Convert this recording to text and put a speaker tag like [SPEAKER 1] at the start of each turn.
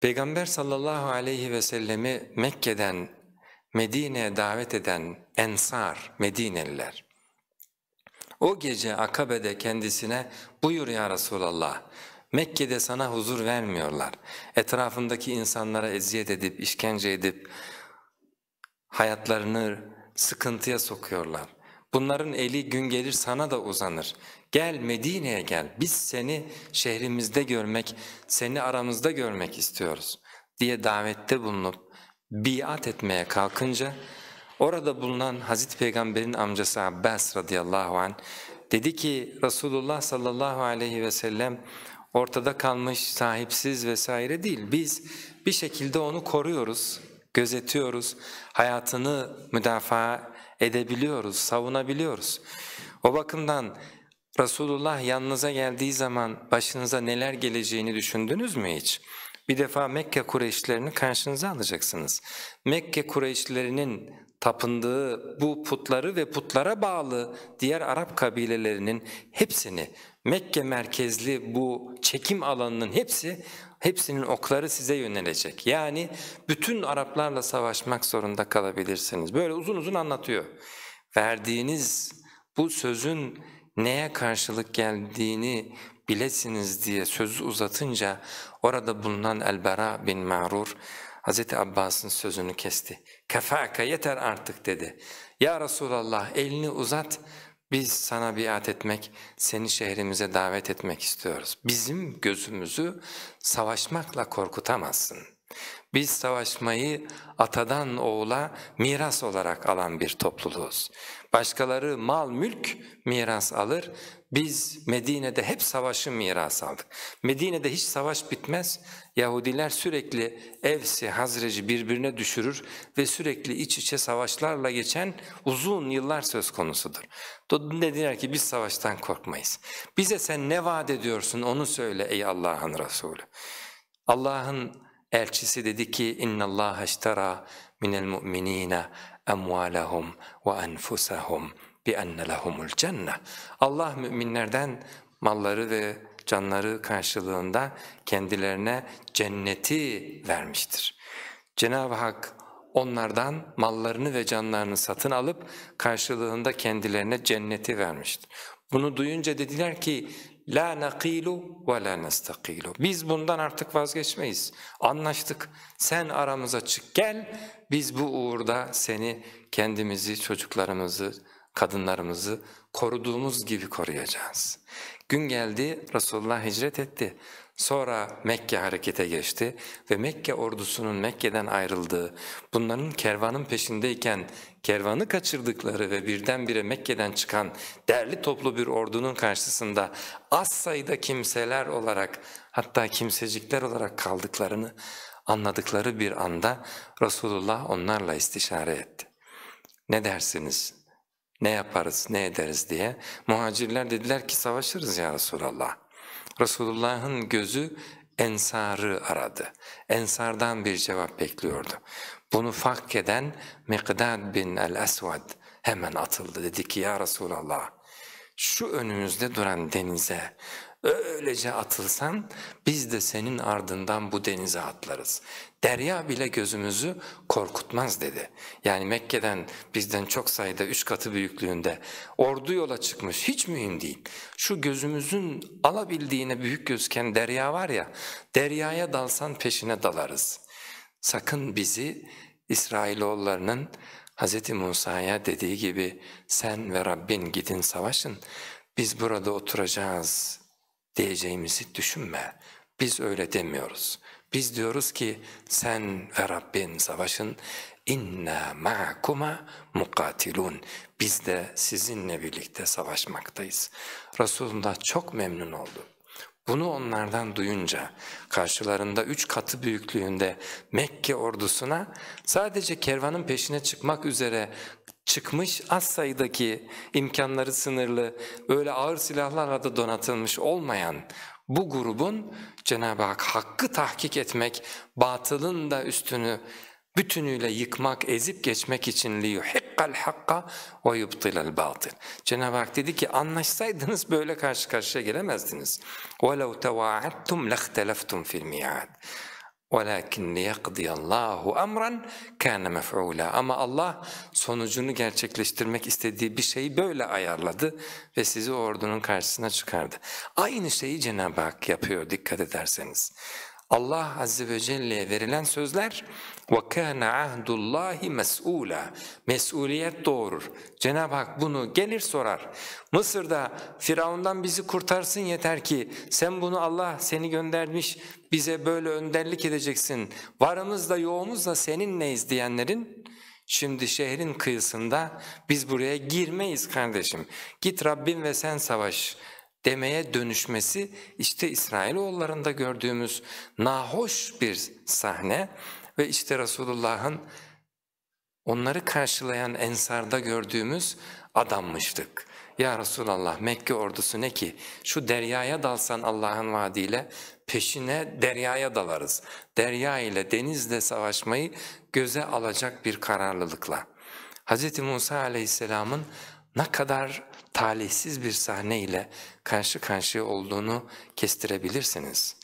[SPEAKER 1] Peygamber sallallahu aleyhi ve sellemi Mekke'den Medine'ye davet eden Ensar, Medineliler. O gece Akabe'de kendisine ''Buyur ya Resulallah, Mekke'de sana huzur vermiyorlar. Etrafındaki insanlara eziyet edip, işkence edip hayatlarını sıkıntıya sokuyorlar. Bunların eli gün gelir sana da uzanır. Gel Medine'ye gel. Biz seni şehrimizde görmek, seni aramızda görmek istiyoruz." diye davette bulunup biat etmeye kalkınca orada bulunan Hazreti Peygamber'in amcası Abbas radıyallahu an dedi ki Resulullah sallallahu aleyhi ve sellem ortada kalmış, sahipsiz vesaire değil. Biz bir şekilde onu koruyoruz, gözetiyoruz, hayatını müdafaa edebiliyoruz, savunabiliyoruz. O bakımdan Resulullah yanınıza geldiği zaman başınıza neler geleceğini düşündünüz mü hiç? Bir defa Mekke Kureyşlerini karşınıza alacaksınız. Mekke Kureyşlerinin tapındığı bu putları ve putlara bağlı diğer Arap kabilelerinin hepsini, Mekke merkezli bu çekim alanının hepsi, hepsinin okları size yönelecek. Yani bütün Araplarla savaşmak zorunda kalabilirsiniz. Böyle uzun uzun anlatıyor. Verdiğiniz bu sözün neye karşılık geldiğini bilesiniz diye sözü uzatınca orada bulunan Elbera bin Ma'rur Hz. Abbas'ın sözünü kesti. Kefaka yeter artık dedi. Ya Resulallah elini uzat biz sana biat etmek, seni şehrimize davet etmek istiyoruz. Bizim gözümüzü savaşmakla korkutamazsın.'' Biz savaşmayı atadan oğula miras olarak alan bir topluluğuz. Başkaları mal mülk miras alır, biz Medine'de hep savaşı miras aldık. Medine'de hiç savaş bitmez, Yahudiler sürekli Evsi, Hazreci birbirine düşürür ve sürekli iç içe savaşlarla geçen uzun yıllar söz konusudur. Dediler ki biz savaştan korkmayız. Bize sen ne vaat ediyorsun onu söyle ey Allah'ın Resulü. Allah'ın Elçisi dedi ki inna Allah iştara minel mu'minina emvalahum ve enfusahum bi enne lehumul cenne. Allah müminlerden malları ve canları karşılığında kendilerine cenneti vermiştir. Cenab-ı Hak onlardan mallarını ve canlarını satın alıp karşılığında kendilerine cenneti vermiştir. Bunu duyunca dediler ki La nakilu ve la nestakilu. Biz bundan artık vazgeçmeyiz. Anlaştık. Sen aramıza çık gel. Biz bu uğurda seni, kendimizi, çocuklarımızı kadınlarımızı koruduğumuz gibi koruyacağız. Gün geldi Resulullah hicret etti. Sonra Mekke harekete geçti ve Mekke ordusunun Mekke'den ayrıldığı, bunların kervanın peşindeyken kervanı kaçırdıkları ve birdenbire Mekke'den çıkan derli toplu bir ordunun karşısında az sayıda kimseler olarak hatta kimsecikler olarak kaldıklarını anladıkları bir anda Resulullah onlarla istişare etti. Ne dersiniz? Ne yaparız, ne ederiz diye. Muhacirler dediler ki savaşırız ya Resulallah. Resulullah'ın gözü ensarı aradı. Ensardan bir cevap bekliyordu. Bunu fark eden Miqdad bin el-Esvad hemen atıldı. Dedi ki ya Resulallah şu önünüzde duran denize Öylece atılsan biz de senin ardından bu denize atlarız. Derya bile gözümüzü korkutmaz dedi. Yani Mekke'den bizden çok sayıda üç katı büyüklüğünde ordu yola çıkmış hiç mühim değil. Şu gözümüzün alabildiğine büyük gözken derya var ya deryaya dalsan peşine dalarız. Sakın bizi İsrailoğullarının Hz. Musa'ya dediği gibi sen ve Rabbin gidin savaşın biz burada oturacağız diyeceğimizi düşünme. Biz öyle demiyoruz. Biz diyoruz ki sen ve Rabbin savaşın inna ma'kuma mukatilun. Biz de sizinle birlikte savaşmaktayız. Resulullah çok memnun oldu. Bunu onlardan duyunca karşılarında üç katı büyüklüğünde Mekke ordusuna sadece kervanın peşine çıkmak üzere çıkmış az sayıdaki imkanları sınırlı öyle ağır silahlarla da donatılmış olmayan bu grubun Cenab-ı Hak hakkı tahkik etmek, batılın da üstünü bütünüyle yıkmak, ezip geçmek için liyuhikkal hakka ve yubtilal batıl. Cenab-ı Hak dedi ki anlaşsaydınız böyle karşı karşıya gelemezdiniz. وَلَوْ تَوَاعَدْتُمْ لَخْتَلَفْتُمْ فِي الْمِيَادِ وَلَكِنْ لِيَقْضِيَ اللّٰهُ اَمْرًا كَانَ مَفْعُولًا Ama Allah sonucunu gerçekleştirmek istediği bir şeyi böyle ayarladı ve sizi ordunun karşısına çıkardı. Aynı şeyi Cenab-ı Hak yapıyor dikkat ederseniz. Allah Azze ve Celle'ye verilen sözler وَكَانَ عَهْدُ اللّٰهِ مَسْئُولًا Mesuliyet doğurur. Cenab-ı Hak bunu gelir sorar. Mısır'da Firavundan bizi kurtarsın yeter ki sen bunu Allah seni göndermiş bize böyle önderlik edeceksin. Varımızla yoğumuzla seninleyiz izleyenlerin Şimdi şehrin kıyısında biz buraya girmeyiz kardeşim. Git Rabbim ve sen savaş demeye dönüşmesi işte İsrailoğullarında gördüğümüz nahoş bir sahne ve işte Resulullah'ın onları karşılayan ensarda gördüğümüz adammıştık. Ya Resulallah Mekke ordusu ne ki şu deryaya dalsan Allah'ın vaadiyle peşine deryaya dalarız. Derya ile denizle savaşmayı göze alacak bir kararlılıkla. Hz. Musa aleyhisselamın ne kadar talihsiz bir sahne ile karşı karşıya olduğunu kestirebilirsiniz.